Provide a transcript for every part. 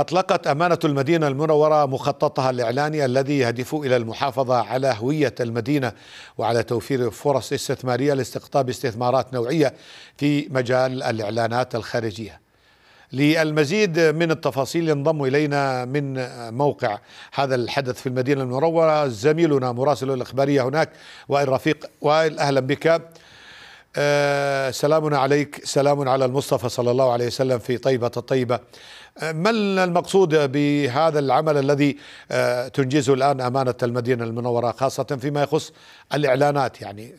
أطلقت أمانة المدينة المنورة مخططها الإعلاني الذي يهدف إلى المحافظة على هوية المدينة وعلى توفير فرص استثمارية لاستقطاب استثمارات نوعية في مجال الإعلانات الخارجية. للمزيد من التفاصيل ينضم إلينا من موقع هذا الحدث في المدينة المنورة زميلنا مراسل الإخبارية هناك وائل رفيق وائل أهلا بك. آه سلام عليك سلام على المصطفى صلى الله عليه وسلم في طيبة الطيبة آه ما المقصود بهذا العمل الذي آه تنجزه الآن أمانة المدينة المنورة خاصة فيما يخص الإعلانات يعني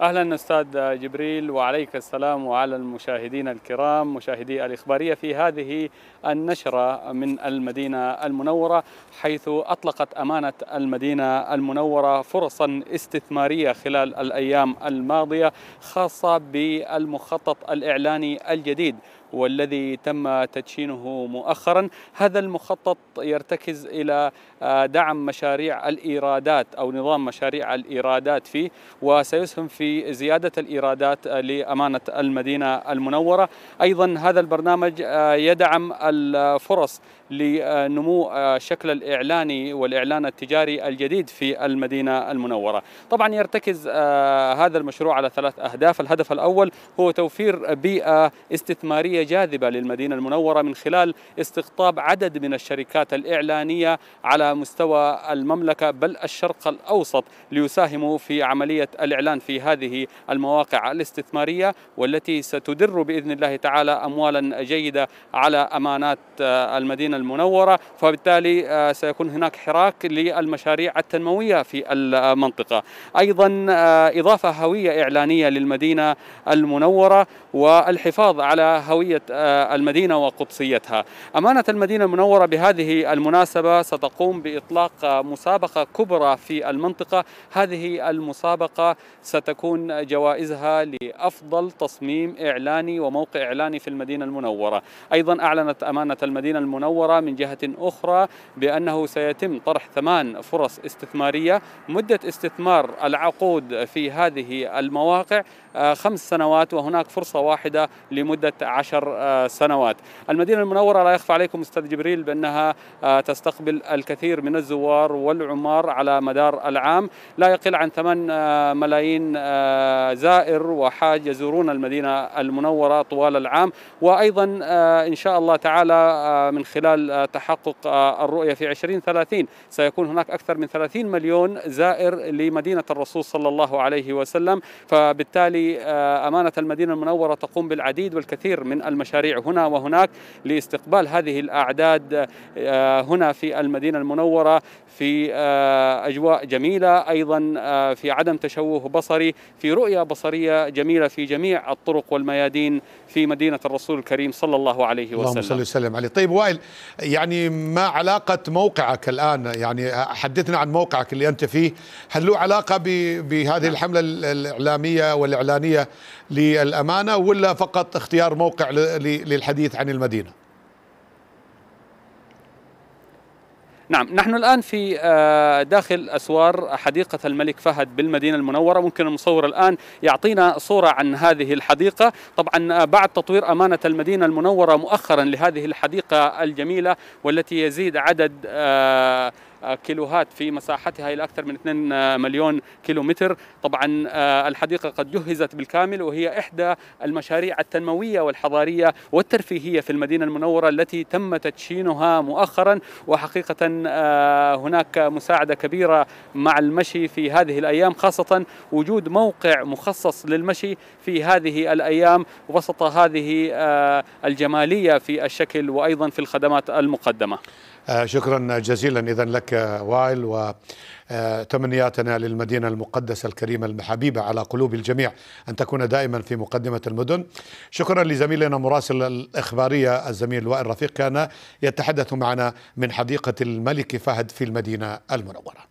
اهلا استاذ جبريل وعليك السلام وعلى المشاهدين الكرام مشاهدي الاخباريه في هذه النشره من المدينه المنوره حيث اطلقت امانه المدينه المنوره فرصا استثماريه خلال الايام الماضيه خاصه بالمخطط الاعلاني الجديد والذي تم تدشينه مؤخرا هذا المخطط يرتكز الى آه، دعم مشاريع الايرادات او نظام مشاريع الايرادات فيه وسيسهم في بزيادة الإيرادات لأمانة المدينة المنورة أيضا هذا البرنامج آه، يدعم الفرص لنمو آه، شكل الإعلاني والإعلان التجاري الجديد في المدينة المنورة طبعا يرتكز آه، هذا المشروع على ثلاث أهداف الهدف الأول هو توفير بيئة استثمارية جاذبة للمدينة المنورة من خلال استقطاب عدد من الشركات الإعلانية على مستوى المملكة بل الشرق الأوسط ليساهموا في عملية الإعلان في هذه هذه المواقع الاستثمارية والتي ستدر بإذن الله تعالى أموالا جيدة على أمانات آه، المدينة المنورة فبالتالي آه، سيكون هناك حراك للمشاريع التنموية في المنطقة أيضا آه، إضافة هوية إعلانية للمدينة المنورة والحفاظ على هوية المدينة وقدسيتها أمانة المدينة المنورة بهذه المناسبة ستقوم بإطلاق مسابقة كبرى في المنطقة هذه المسابقة ستكون تكون جوائزها لأفضل تصميم إعلاني وموقع إعلاني في المدينة المنورة أيضا أعلنت أمانة المدينة المنورة من جهة أخرى بأنه سيتم طرح ثمان فرص استثمارية مدة استثمار العقود في هذه المواقع آه، خمس سنوات وهناك فرصة واحدة لمدة عشر آه، سنوات المدينة المنورة لا يخفى عليكم أستاذ جبريل بأنها آه، تستقبل الكثير من الزوار والعمار على مدار العام لا يقل عن 8 ملايين زائر وحاج يزورون المدينة المنورة طوال العام وأيضا آه، إن شاء الله تعالى آه، من خلال آه، تحقق الرؤية في 2030 سيكون هناك أكثر من 30 مليون زائر لمدينة الرسول صلى الله عليه وسلم فبالتالي أمانة المدينة المنورة تقوم بالعديد والكثير من المشاريع هنا وهناك لاستقبال هذه الأعداد هنا في المدينة المنورة في أجواء جميلة أيضا في عدم تشوه بصري في رؤية بصرية جميلة في جميع الطرق والميادين في مدينة الرسول الكريم صلى الله عليه وسلم اللهم صل وسلم عليه طيب وائل يعني ما علاقة موقعك الآن يعني حدثنا عن موقعك اللي أنت فيه هل له علاقة بهذه نعم. الحملة الإعلامية والإعلانية للأمانة ولا فقط اختيار موقع للحديث عن المدينة نعم نحن الآن في آه، داخل أسوار حديقة الملك فهد بالمدينة المنورة ممكن المصور الآن يعطينا صورة عن هذه الحديقة طبعا آه، بعد تطوير أمانة المدينة المنورة مؤخرا لهذه الحديقة الجميلة والتي يزيد عدد آه، آه، كيلوهات في مساحتها إلى أكثر من 2 آه، مليون كيلومتر طبعا آه، الحديقة قد جهزت بالكامل وهي إحدى المشاريع التنموية والحضارية والترفيهية في المدينة المنورة التي تم تدشينها مؤخرا وحقيقة هناك مساعدة كبيرة مع المشي في هذه الأيام خاصة وجود موقع مخصص للمشي في هذه الأيام وسط هذه الجمالية في الشكل وأيضا في الخدمات المقدمة آه، شكرا جزيلا إذا لك وائل و آه، تمنياتنا للمدينة المقدسة الكريمة الحبيبة على قلوب الجميع أن تكون دائما في مقدمة المدن شكرا لزميلنا مراسل الإخبارية الزميل وائل رفيق كان يتحدث معنا من حديقة الملك فهد في المدينة المنورة